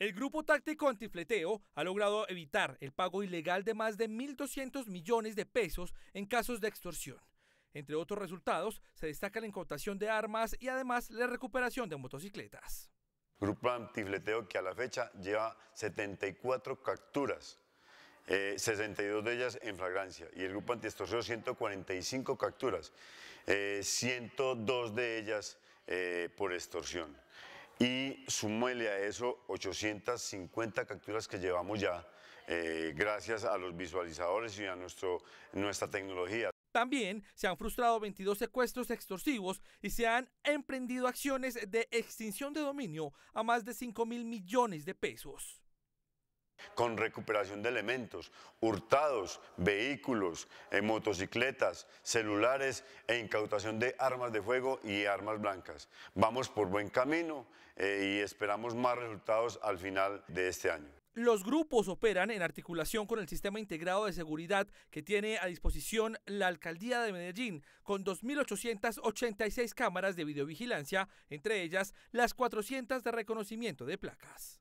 El Grupo Táctico Antifleteo ha logrado evitar el pago ilegal de más de 1.200 millones de pesos en casos de extorsión. Entre otros resultados, se destaca la incautación de armas y además la recuperación de motocicletas. Grupo Antifleteo que a la fecha lleva 74 capturas, 62 eh, de ellas en flagrancia, y el Grupo Antiextorsión 145 capturas, 102 eh, de ellas eh, por extorsión y súmele a eso 850 capturas que llevamos ya, eh, gracias a los visualizadores y a nuestro, nuestra tecnología. También se han frustrado 22 secuestros extorsivos y se han emprendido acciones de extinción de dominio a más de 5 mil millones de pesos con recuperación de elementos, hurtados, vehículos, eh, motocicletas, celulares e incautación de armas de fuego y armas blancas. Vamos por buen camino eh, y esperamos más resultados al final de este año. Los grupos operan en articulación con el sistema integrado de seguridad que tiene a disposición la alcaldía de Medellín, con 2.886 cámaras de videovigilancia, entre ellas las 400 de reconocimiento de placas.